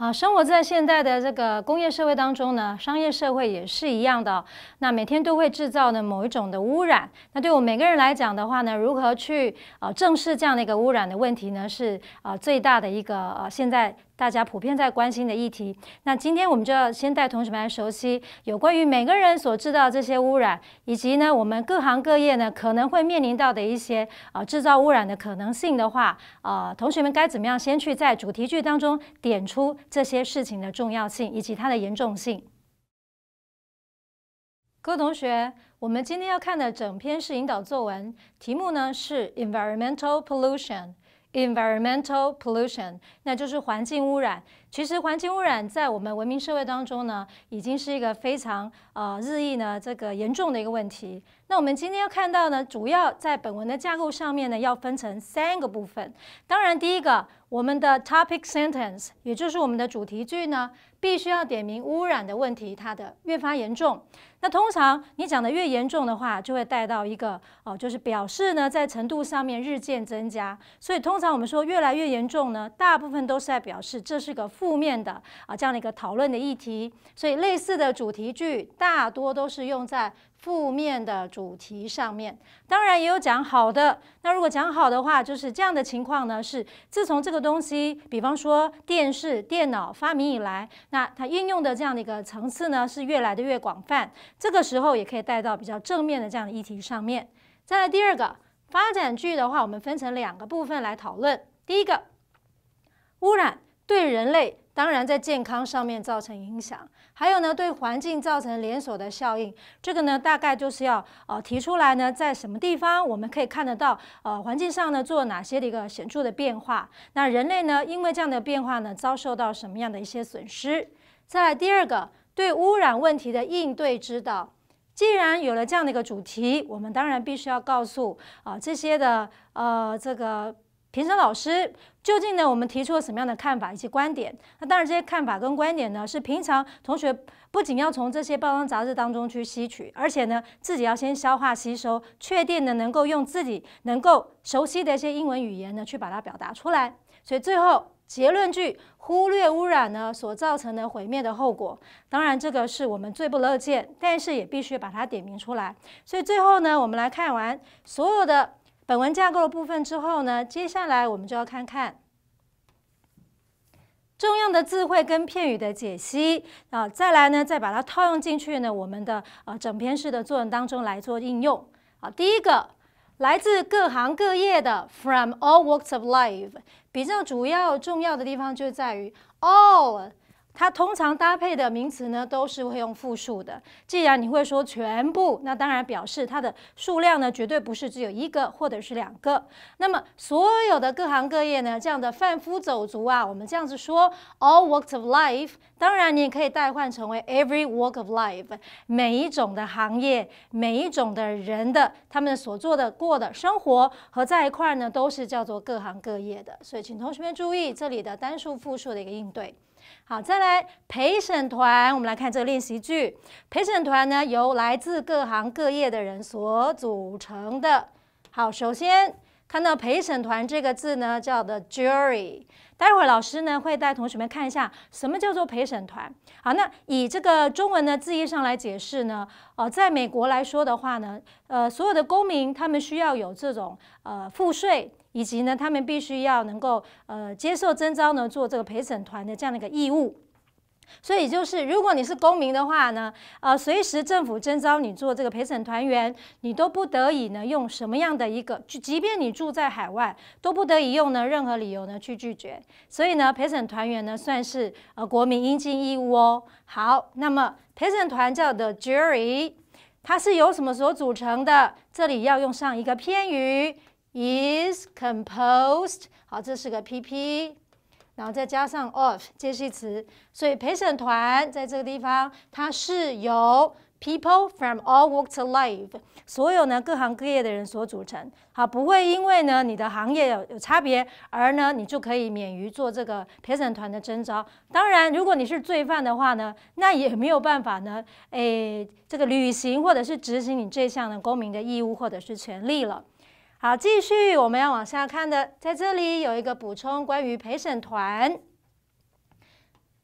啊，生活在现代的这个工业社会当中呢，商业社会也是一样的。那每天都会制造呢某一种的污染，那对我们每个人来讲的话呢，如何去呃正视这样的一个污染的问题呢？是啊，最大的一个呃现在。大家普遍在关心的议题，那今天我们就要先带同学们来熟悉有关于每个人所制造这些污染，以及呢我们各行各业呢可能会面临到的一些啊制造污染的可能性的话，啊同学们该怎么样先去在主题句当中点出这些事情的重要性以及它的严重性。各位同学，我们今天要看的整篇是引导作文，题目呢是 Environmental Pollution。Environmental pollution，那就是环境污染。其实环境污染在我们文明社会当中呢，已经是一个非常呃日益呢这个严重的一个问题。那我们今天要看到呢，主要在本文的架构上面呢，要分成三个部分。当然，第一个。我们的 topic sentence，也就是我们的主题句呢，必须要点明污染的问题，它的越发严重。那通常你讲的越严重的话，就会带到一个哦，就是表示呢，在程度上面日渐增加。所以通常我们说越来越严重呢，大部分都是在表示这是个负面的啊这样的一个讨论的议题。所以类似的主题句，大多都是用在。负面的主题上面，当然也有讲好的。那如果讲好的话，就是这样的情况呢：是自从这个东西，比方说电视、电脑发明以来，那它应用的这样的一个层次呢，是越来的越广泛。这个时候也可以带到比较正面的这样的议题上面。再来第二个发展剧的话，我们分成两个部分来讨论。第一个，污染对人类。当然，在健康上面造成影响，还有呢，对环境造成连锁的效应。这个呢，大概就是要呃提出来呢，在什么地方我们可以看得到呃环境上呢做哪些的一个显著的变化？那人类呢，因为这样的变化呢，遭受到什么样的一些损失？再来第二个，对污染问题的应对指导。既然有了这样的一个主题，我们当然必须要告诉啊这些的呃这个。评审老师究竟呢？我们提出了什么样的看法以及观点？那当然，这些看法跟观点呢，是平常同学不仅要从这些报章杂志当中去吸取，而且呢，自己要先消化吸收，确定呢能够用自己能够熟悉的一些英文语言呢去把它表达出来。所以最后结论句忽略污染呢所造成的毁灭的后果，当然这个是我们最不乐见，但是也必须把它点明出来。所以最后呢，我们来看完所有的。本文架构的部分之后呢，接下来我们就要看看重要的字汇跟片语的解析啊，再来呢，再把它套用进去呢，我们的呃整篇式的作文当中来做应用啊。第一个来自各行各业的，from all walks of life，比较主要重要的地方就在于 all。它通常搭配的名词呢，都是会用复数的。既然你会说全部，那当然表示它的数量呢，绝对不是只有一个或者是两个。那么所有的各行各业呢，这样的贩夫走卒啊，我们这样子说 all walks of life。当然，你也可以代换成为 every walk of life。每一种的行业，每一种的人的他们所做的过的生活和在一块呢，都是叫做各行各业的。所以，请同学们注意这里的单数复数的一个应对。好，再来陪审团。我们来看这个练习句。陪审团呢，由来自各行各业的人所组成的。好，首先看到陪审团这个字呢，叫 the jury。待会儿老师呢会带同学们看一下什么叫做陪审团。好，那以这个中文的字义上来解释呢，呃，在美国来说的话呢，呃，所有的公民他们需要有这种呃付税，以及呢他们必须要能够呃接受征召呢做这个陪审团的这样的一个义务。所以就是，如果你是公民的话呢，呃，随时政府征召你做这个陪审团员，你都不得已呢用什么样的一个，就即便你住在海外，都不得已用呢任何理由呢去拒绝。所以呢，陪审团员呢算是呃国民应尽义务哦。好，那么陪审团叫 the jury，它是由什么所组成的？这里要用上一个偏语 is composed。好，这是个 P P。然后再加上 of 介系词，所以陪审团在这个地方，它是由 people from all walks of life 所有呢各行各业的人所组成。好，不会因为呢你的行业有有差别，而呢你就可以免于做这个陪审团的征召。当然，如果你是罪犯的话呢，那也没有办法呢，诶，这个履行或者是执行你这项的公民的义务或者是权利了。好，继续，我们要往下看的，在这里有一个补充关于陪审团。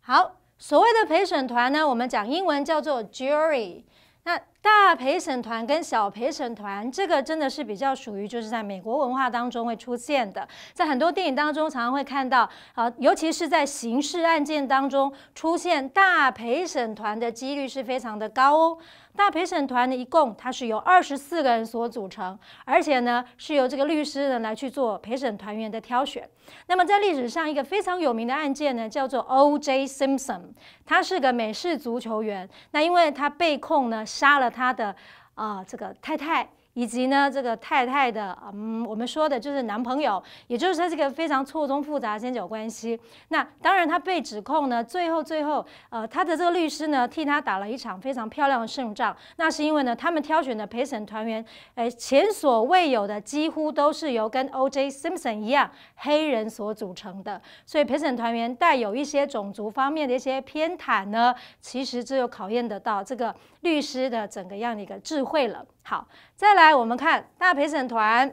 好，所谓的陪审团呢，我们讲英文叫做 jury。那大陪审团跟小陪审团，这个真的是比较属于就是在美国文化当中会出现的，在很多电影当中常常会看到，啊，尤其是在刑事案件当中出现大陪审团的几率是非常的高哦。大陪审团呢，一共它是由二十四个人所组成，而且呢是由这个律师呢来去做陪审团员的挑选。那么在历史上一个非常有名的案件呢，叫做 O.J. Simpson，他是个美式足球员，那因为他被控呢杀了他的啊这个太太。以及呢，这个太太的，嗯，我们说的就是男朋友，也就是他这个非常错综复杂的三角关系。那当然，他被指控呢，最后最后，呃，他的这个律师呢，替他打了一场非常漂亮的胜仗。那是因为呢，他们挑选的陪审团员，哎，前所未有的几乎都是由跟 O.J. Simpson 一样黑人所组成的，所以陪审团员带有一些种族方面的一些偏袒呢，其实只有考验得到这个律师的整个样的一个智慧了。好，再来。来，我们看大陪审团，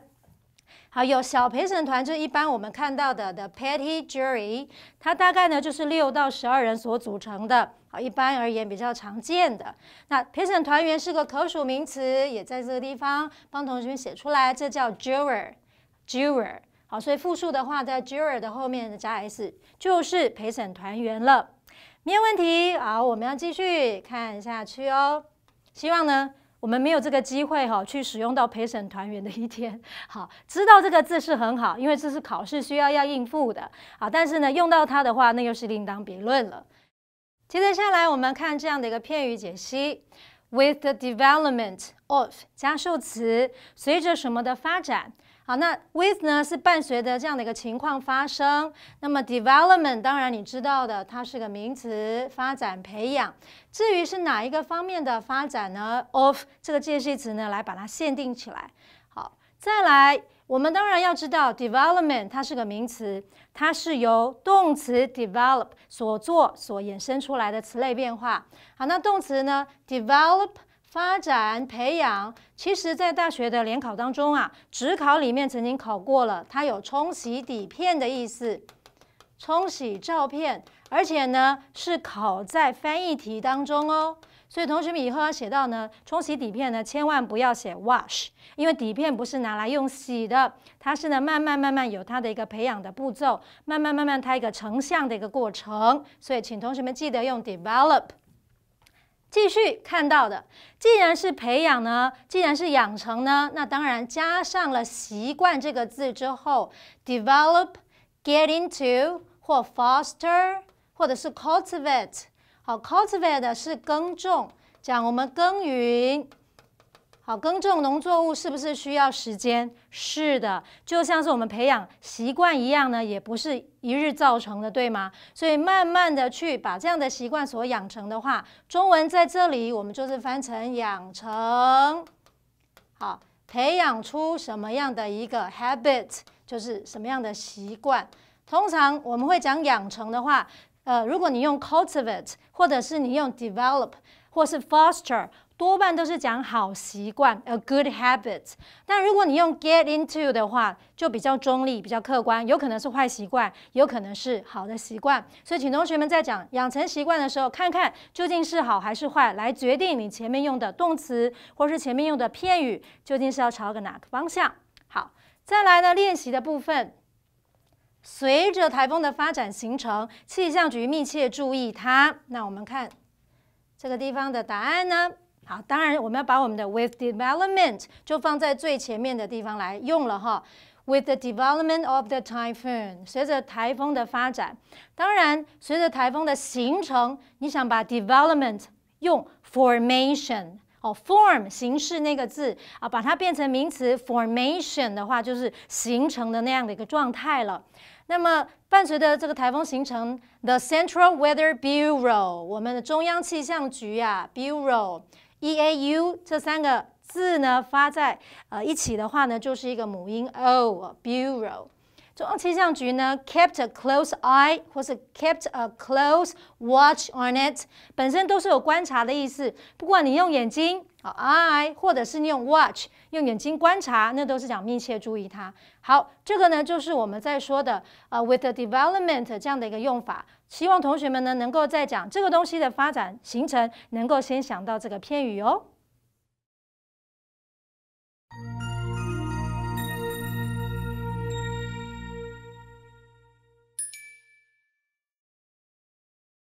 好有小陪审团，就是一般我们看到的的 petty jury，它大概呢就是六到十二人所组成的，好，一般而言比较常见的。那陪审团员是个可数名词，也在这个地方帮同学们写出来，这叫 juror，juror，好，所以复数的话在 juror 的后面加 s 就是陪审团员了。没有问题，好，我们要继续看下去哦，希望呢。我们没有这个机会哈，去使用到陪审团员的一天。好，知道这个字是很好，因为这是考试需要要应付的啊。但是呢，用到它的话，那又是另当别论了。接着下来，我们看这样的一个片语解析：with the development of 加受词，随着什么的发展。好，那 with 呢是伴随着这样的一个情况发生。那么 development 当然你知道的，它是个名词，发展、培养。至于是哪一个方面的发展呢？of 这个介系词呢来把它限定起来。好，再来，我们当然要知道 development 它是个名词，它是由动词 develop 所做所衍生出来的词类变化。好，那动词呢，develop。发展培养，其实在大学的联考当中啊，职考里面曾经考过了，它有冲洗底片的意思，冲洗照片，而且呢是考在翻译题当中哦。所以同学们以后要写到呢，冲洗底片呢，千万不要写 wash，因为底片不是拿来用洗的，它是呢慢慢慢慢有它的一个培养的步骤，慢慢慢慢它一个成像的一个过程。所以请同学们记得用 develop。继续看到的，既然是培养呢，既然是养成呢，那当然加上了习惯这个字之后，develop，get into，或 foster，或者是 cultivate。好，cultivate 是耕种，讲我们耕耘。好，耕种农作物是不是需要时间？是的，就像是我们培养习惯一样呢，也不是一日造成的，对吗？所以慢慢的去把这样的习惯所养成的话，中文在这里我们就是翻成养成。好，培养出什么样的一个 habit，就是什么样的习惯。通常我们会讲养成的话，呃，如果你用 cultivate，或者是你用 develop，或是 foster。多半都是讲好习惯，a good habit。但如果你用 get into 的话，就比较中立，比较客观，有可能是坏习惯，有可能是好的习惯。所以，请同学们在讲养成习惯的时候，看看究竟是好还是坏，来决定你前面用的动词或是前面用的片语究竟是要朝个哪个方向。好，再来呢，练习的部分。随着台风的发展形成，气象局密切注意它。那我们看这个地方的答案呢？好，当然我们要把我们的 with development 就放在最前面的地方来用了哈。With the development of the typhoon，随着台风的发展，当然随着台风的形成，你想把 development 用 formation 哦 form 形式那个字啊，把它变成名词 formation 的话，就是形成的那样的一个状态了。那么伴随着这个台风形成，the Central Weather Bureau 我们的中央气象局啊，Bureau。E A U 这三个字呢，发在呃一起的话呢，就是一个母音。O Bureau 中央气象局呢，kept a close eye 或是 kept a close watch on it，本身都是有观察的意思。不管你用眼睛。i 或者是用 watch，用眼睛观察，那都是讲密切注意它。好，这个呢就是我们在说的啊，with the development 这样的一个用法。希望同学们呢能够在讲这个东西的发展形成，能够先想到这个片语哦。